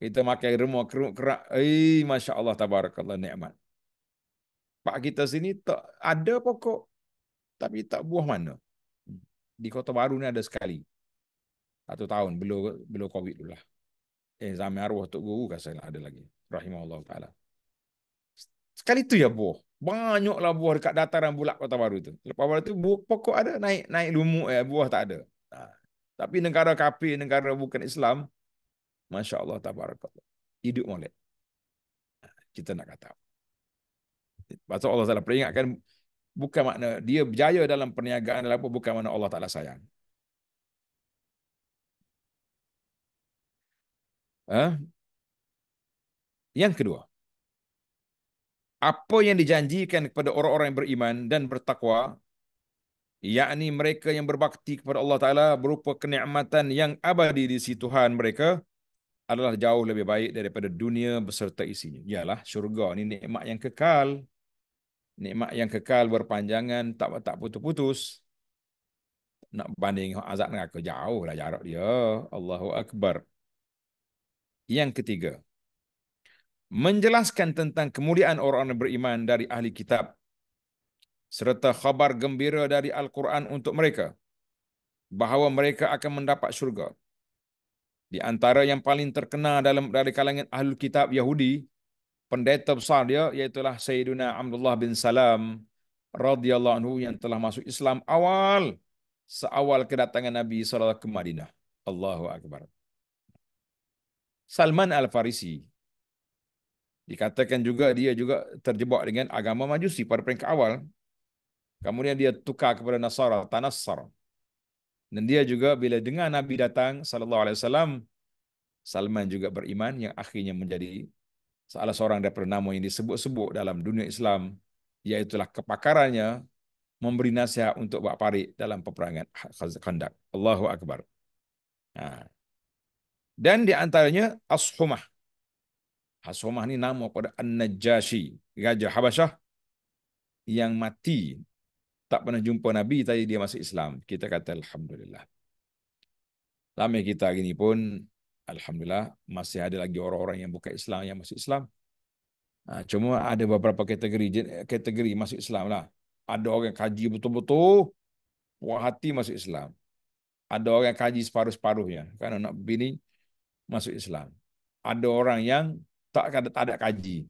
S1: Kita makan rumah kerak. kerak. Eh, Masya Allah, tabarakallah ni'mat. Pak kita sini tak ada pokok. Tapi tak buah mana. Di kota baru ni ada sekali. Satu tahun, belum belum COVID dulu lah. Eh, zaman arwah Tok Guru kan ada lagi. Rahimahullah ta'ala. Sekali tu ya buah. Banyaklah buah dekat dataran bulat kota baru tu. Lepas baru tu, buah, pokok ada. Naik naik lumuk eh buah tak ada. Ha. Tapi negara kafir negara bukan Islam, Masya Allah tabarakallah. Hidup molek. Kita nak kata. Pasal Allah Ta'ala peringatkan, bukan makna dia berjaya dalam perniagaan dalam apa, bukan makna Allah Ta'ala sayang. Eh? Yang kedua, apa yang dijanjikan kepada orang-orang yang beriman dan bertakwa, yakni mereka yang berbakti kepada Allah Ta'ala berupa kenikmatan yang abadi di sisi Tuhan mereka, adalah jauh lebih baik daripada dunia beserta isinya. Ialah syurga ni nikmat yang kekal. Nikmat yang kekal berpanjangan tak tak putus-putus. Nak banding azab neraka jauh lah jarak dia. Allahu akbar. Yang ketiga. Menjelaskan tentang kemuliaan orang-orang beriman dari ahli kitab serta khabar gembira dari Al-Quran untuk mereka bahawa mereka akan mendapat syurga. Di antara yang paling terkenal dalam dari kalangan ahli kitab Yahudi, pendeta besar dia iaitu Sayyiduna Abdullah bin Salam radhiyallahu anhu yang telah masuk Islam awal seawal kedatangan Nabi sallallahu alaihi wasallam ke Madinah. Allahu akbar. Salman Al-Farisi dikatakan juga dia juga terjebak dengan agama Majusi pada peringkat awal. Kemudian dia tukar kepada Nasara, Tanassara. Dan dia juga bila dengar Nabi datang sallallahu alaihi wasallam Salman juga beriman yang akhirnya menjadi salah seorang daripada nama yang disebut-sebut dalam dunia Islam yaitulah kepakarannya memberi nasihat untuk Pak Farid dalam peperangan ha-, Khandaq. Allahu Akbar. Nah. Ha. Dan di antaranya Ashumah. Ashumah ni nama kepada An-Najashi, Raja Habasyah yang mati tak pernah jumpa Nabi tapi dia masuk Islam. Kita kata Alhamdulillah. Lama kita hari ini pun, Alhamdulillah, masih ada lagi orang-orang yang bukan Islam, yang masuk Islam. Ha, cuma ada beberapa kategori kategori masuk Islam lah. Ada orang yang kaji betul-betul, puas hati masuk Islam. Ada orang yang kaji separuh-separuhnya. kan nak bini masuk Islam. Ada orang yang tak ada, tak ada kaji.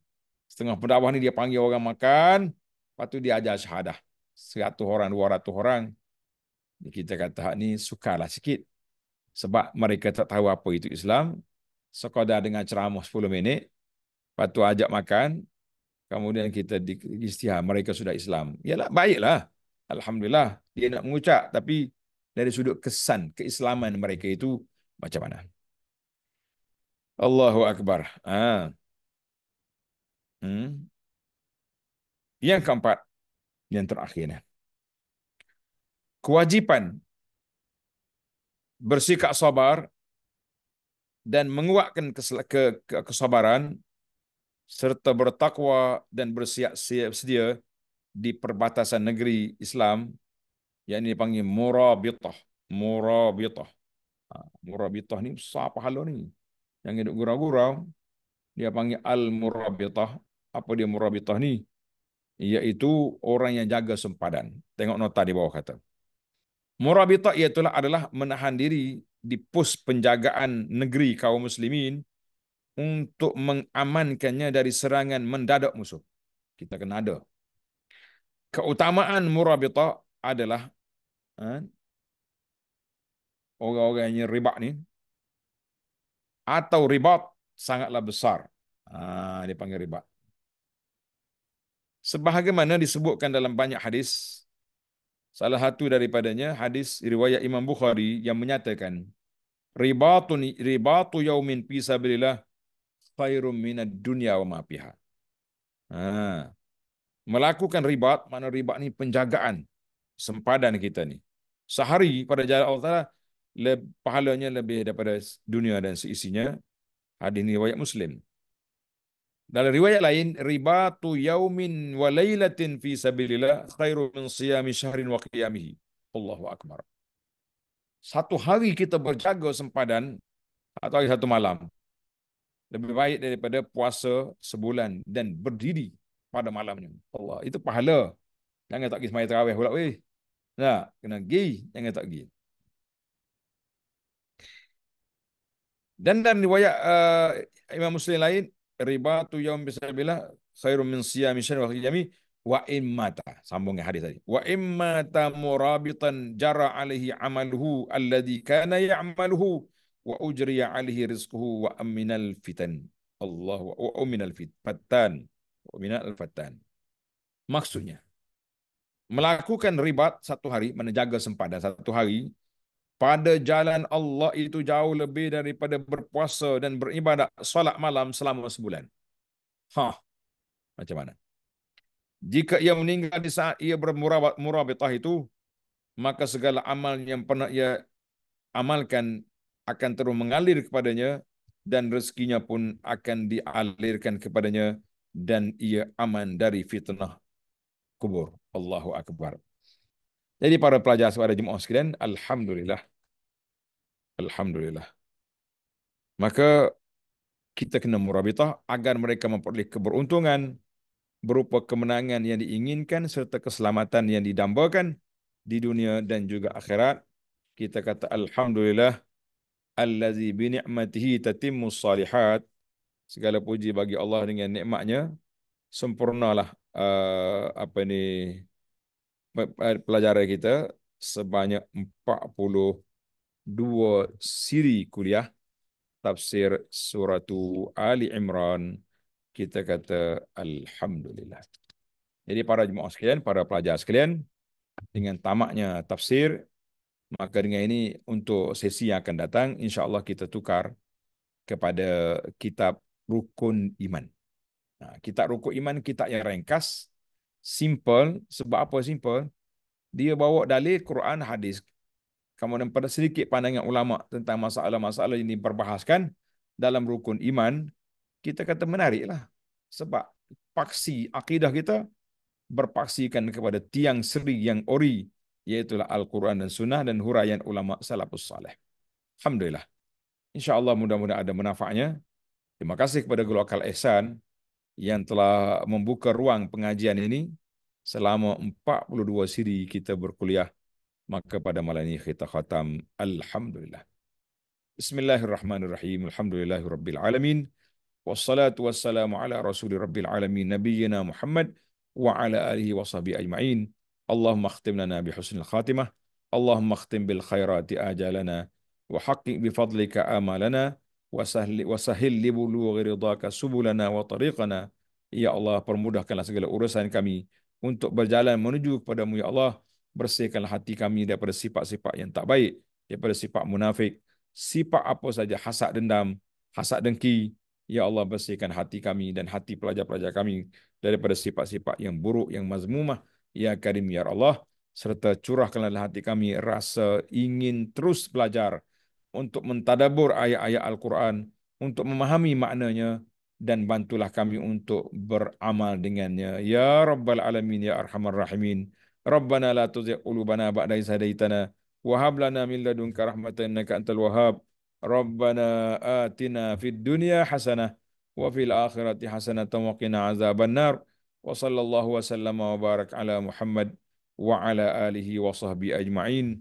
S1: Setengah pendakwah ni dia panggil orang makan, lepas tu dia ajar syahadah. 100 orang, 200 orang, kita kata hak ni sukarlah sikit. Sebab mereka tak tahu apa itu Islam. Sekadar dengan ceramah 10 minit, lepas tu ajak makan, kemudian kita di istihar, mereka sudah Islam. Yalah, baiklah. Alhamdulillah, dia nak mengucap. Tapi dari sudut kesan keislaman mereka itu, macam mana? Allahu Akbar. Ah. Hmm. Yang keempat, yang terakhirnya. Kewajipan bersikap sabar dan menguatkan kesabaran serta bertakwa dan bersiap sedia di perbatasan negeri Islam yang ini dipanggil murabitah. Murabitah. Ha, murabitah ni besar pahala ni. Yang hidup gurau-gurau, dia panggil al-murabitah. Apa dia murabitah ni? iaitu orang yang jaga sempadan. Tengok nota di bawah kata. Murabita iaitu adalah menahan diri di pos penjagaan negeri kaum muslimin untuk mengamankannya dari serangan mendadak musuh. Kita kena ada. Keutamaan murabita adalah ha, orang-orang yang ribat ni atau ribat sangatlah besar. Ha, dia panggil ribat. Sebahagaimana disebutkan dalam banyak hadis, salah satu daripadanya hadis riwayat Imam Bukhari yang menyatakan, ribatun ribatu yaumin fi sabilillah khairum minad dunya wa ma fiha. Ha. Melakukan ribat, mana ribat ni penjagaan sempadan kita ni. Sehari pada jalan Allah Taala le, pahalanya lebih daripada dunia dan seisinya. Hadis ni riwayat Muslim. Dalam riwayat lain, ribatu yaumin wa lailatin fi sabilillah khairu min siyami syahrin wa qiyamihi. Allahu Akbar. Satu hari kita berjaga sempadan atau hari satu malam. Lebih baik daripada puasa sebulan dan berdiri pada malamnya. Allah, itu pahala. Jangan tak pergi semayah terawih pula. Weh. Nah, kena pergi. Jangan tak pergi. Dan dalam riwayat uh, Imam Muslim lain, ribatu yaum bisabilah khairum min siyami syahrin wa khiyami wa immata. Sambung hadis tadi. Wa immata murabitan jara alaihi amaluhu alladhi kana ya'maluhu wa ujriya alaihi rizquhu wa amminal fitan. Allah wa amminal fitan. Wa amminal fitan. Maksudnya, melakukan ribat satu hari, menjaga sempadan satu hari, pada jalan Allah itu jauh lebih daripada berpuasa dan beribadat solat malam selama sebulan. Ha. Macam mana? Jika ia meninggal di saat ia bermurabat murabitah itu, maka segala amal yang pernah ia amalkan akan terus mengalir kepadanya dan rezekinya pun akan dialirkan kepadanya dan ia aman dari fitnah kubur. Allahu Akbar. Jadi para pelajar sepada jemaah sekalian, Alhamdulillah. Alhamdulillah. Maka kita kena murabitah agar mereka memperoleh keberuntungan berupa kemenangan yang diinginkan serta keselamatan yang didambakan di dunia dan juga akhirat. Kita kata Alhamdulillah. Allazi bini'matihi tatimmus salihat. Segala puji bagi Allah dengan nikmatnya. Sempurnalah uh, apa ini, Pelajaran kita sebanyak 42 siri kuliah tafsir surah Ali Imran kita kata alhamdulillah. Jadi para jemaah sekalian, para pelajar sekalian dengan tamaknya tafsir maka dengan ini untuk sesi yang akan datang insya-Allah kita tukar kepada kitab rukun iman. Nah, kitab rukun iman kitab yang ringkas simple. Sebab apa simple? Dia bawa dalil Quran hadis. Kamu pada sedikit pandangan ulama tentang masalah-masalah ini perbahaskan dalam rukun iman, kita kata menariklah. Sebab paksi akidah kita berpaksikan kepada tiang seri yang ori, iaitu Al-Quran dan Sunnah dan huraian ulama salafus Saleh. Alhamdulillah. InsyaAllah mudah-mudahan ada manfaatnya. Terima kasih kepada Gulakal Ehsan yang telah membuka ruang pengajian ini selama 42 siri kita berkuliah. Maka pada malam ini kita khatam. Alhamdulillah. Bismillahirrahmanirrahim. Alhamdulillahirrabbilalamin. Wassalatu wassalamu ala rasulir rabbil alamin nabiyyina Muhammad wa ala alihi wa sahbihi ajma'in. Allahumma akhtim lana bi husnil khatimah. Allahumma akhtim bil khairati ajalana wa haqqi bi fadlika amalana wasahli wasahil li bulughi ridaka subulana wa tariqana ya Allah permudahkanlah segala urusan kami untuk berjalan menuju kepadamu ya Allah bersihkanlah hati kami daripada sifat-sifat yang tak baik daripada sifat munafik sifat apa saja hasad dendam hasad dengki ya Allah bersihkan hati kami dan hati pelajar-pelajar kami daripada sifat-sifat yang buruk yang mazmumah ya Karim ya Allah serta curahkanlah hati kami rasa ingin terus belajar untuk mentadabur ayat-ayat Al-Quran, untuk memahami maknanya dan bantulah kami untuk beramal dengannya. Ya Rabbal Alamin, Ya Arhamar Rahimin, Rabbana la tuzik ulubana ba'dai sadaitana, wahab lana min ladunka rahmatan innaka antal wahab, Rabbana atina fid dunya hasanah, wa fil akhirati hasanatan wa azab azaban nar, wa sallallahu wa sallama wa barak ala Muhammad, wa ala alihi wa sahbihi ajma'in,